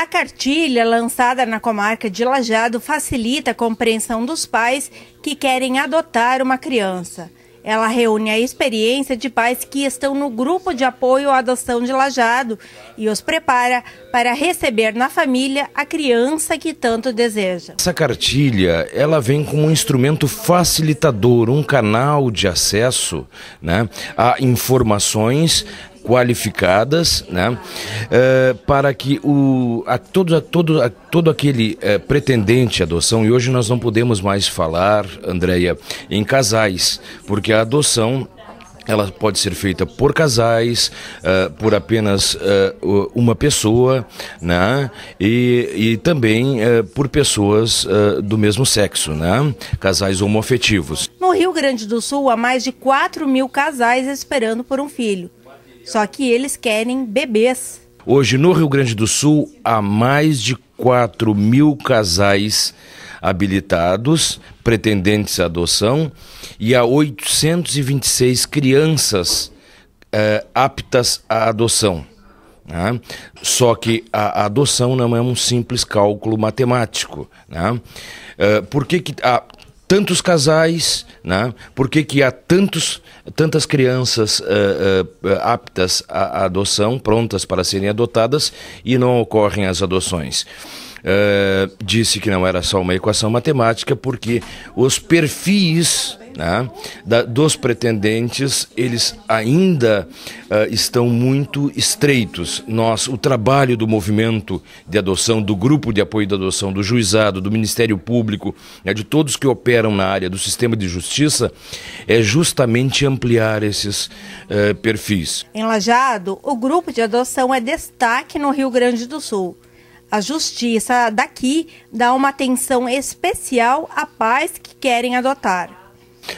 A cartilha lançada na comarca de Lajado facilita a compreensão dos pais que querem adotar uma criança. Ela reúne a experiência de pais que estão no grupo de apoio à adoção de Lajado e os prepara para receber na família a criança que tanto deseja. Essa cartilha, ela vem como um instrumento facilitador, um canal de acesso, né, a informações qualificadas, né, é, para que o, a, todo, a, todo, a, todo aquele é, pretendente à adoção, e hoje nós não podemos mais falar, Andréia, em casais, porque a adoção ela pode ser feita por casais, uh, por apenas uh, uma pessoa, né? E, e também uh, por pessoas do mesmo sexo, né? Casais homoafetivos. No Rio Grande do Sul, há mais de 4 mil casais esperando por um filho. Só que eles querem bebês. Hoje, no Rio Grande do Sul, há mais de 4 mil casais habilitados, pretendentes à adoção, e há 826 crianças é, aptas à adoção. Né? Só que a adoção não é um simples cálculo matemático. Né? É, por que, que a, ah, tantos casais, né? por que, que há tantos, tantas crianças uh, uh, aptas à adoção, prontas para serem adotadas, e não ocorrem as adoções? Eh, disse que não era só uma equação matemática, porque os perfis né, da, dos pretendentes, eles ainda uh, estão muito estreitos. Nós, o trabalho do movimento de adoção, do grupo de apoio da adoção, do juizado, do Ministério Público, né, de todos que operam na área do sistema de justiça, é justamente ampliar esses uh, perfis. Em Lajado, o grupo de adoção é destaque no Rio Grande do Sul. A justiça daqui dá uma atenção especial a pais que querem adotar.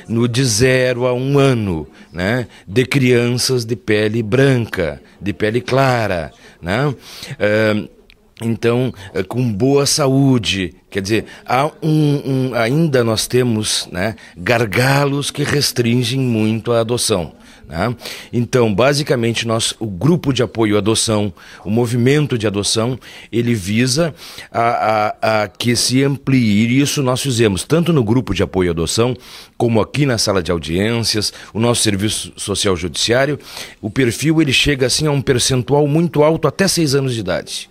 No de zero a um ano, né, de crianças de pele branca, de pele clara, né, então eh, com boa saúde, Quer dizer, há um, um, ainda nós temos né, gargalos que restringem muito a adoção. Né? Então, basicamente, nós, o grupo de apoio à adoção, o movimento de adoção, ele visa a, a, a que se amplie. E isso nós fizemos tanto no grupo de apoio à adoção, como aqui na sala de audiências, o nosso serviço social judiciário. O perfil ele chega assim a um percentual muito alto, até seis anos de idade.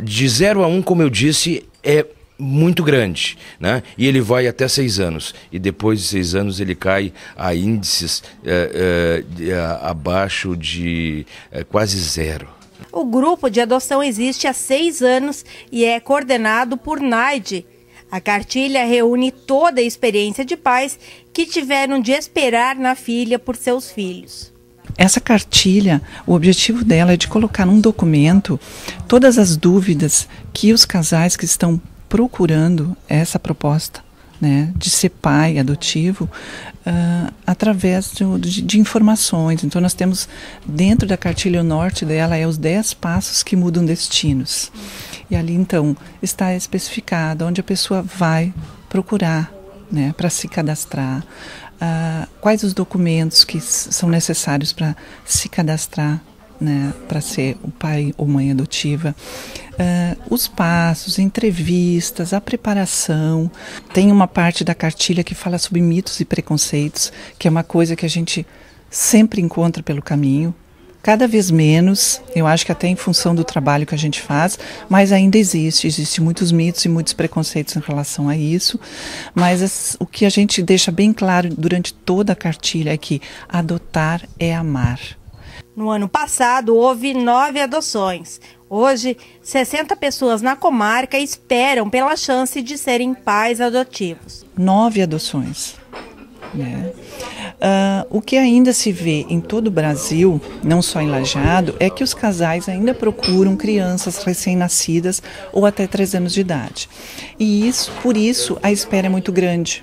De 0 a 1, um, como eu disse, é muito grande, né? E ele vai até seis anos e depois de seis anos ele cai a índices é, é, de, a, abaixo de é, quase zero. O grupo de adoção existe há seis anos e é coordenado por NAID. A cartilha reúne toda a experiência de pais que tiveram de esperar na filha por seus filhos. Essa cartilha, o objetivo dela é de colocar num documento todas as dúvidas que os casais que estão procurando essa proposta né, de ser pai adotivo uh, através de, de, de, informações. Então, nós temos dentro da cartilha norte dela é os 10 passos que mudam destinos. E ali, então, está especificado onde a pessoa vai procurar né, para se cadastrar, uh, quais os documentos que são necessários para se cadastrar né, para ser o pai ou mãe adotiva, uh, os passos, entrevistas, a preparação. Tem uma parte da cartilha que fala sobre mitos e preconceitos, que é uma coisa que a gente sempre encontra pelo caminho. Cada vez menos, eu acho que até em função do trabalho que a gente faz, mas ainda existe, Existem muitos mitos e muitos preconceitos em relação a isso. Mas as, o que a gente deixa bem claro durante toda a cartilha é que adotar é amar. No ano passado, houve nove adoções. Hoje, 60 pessoas na comarca esperam pela chance de serem pais adotivos. Nove adoções. Né? Uh, o que ainda se vê em todo o Brasil, não só em Lajeado, é que os casais ainda procuram crianças recém-nascidas ou até 3 anos de idade. E isso, por isso, a espera é muito grande,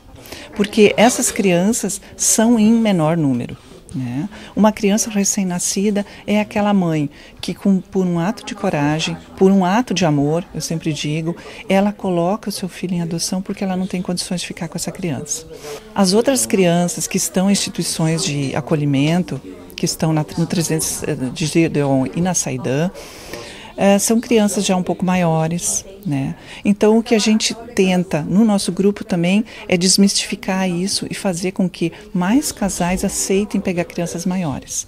porque essas crianças são em menor número. Né? Uma criança recém-nascida é aquela mãe que, com, por um ato de coragem, por um ato de amor, eu sempre digo, ela coloca o seu filho em adoção porque ela não tem condições de ficar com essa criança. As outras crianças que estão em instituições de acolhimento, que estão na, no 300 eh, de Gedeon e na Saidã, é, são crianças já um pouco maiores, né? Então o que a gente tenta no nosso grupo também é desmistificar isso e fazer com que mais casais aceitem pegar crianças maiores.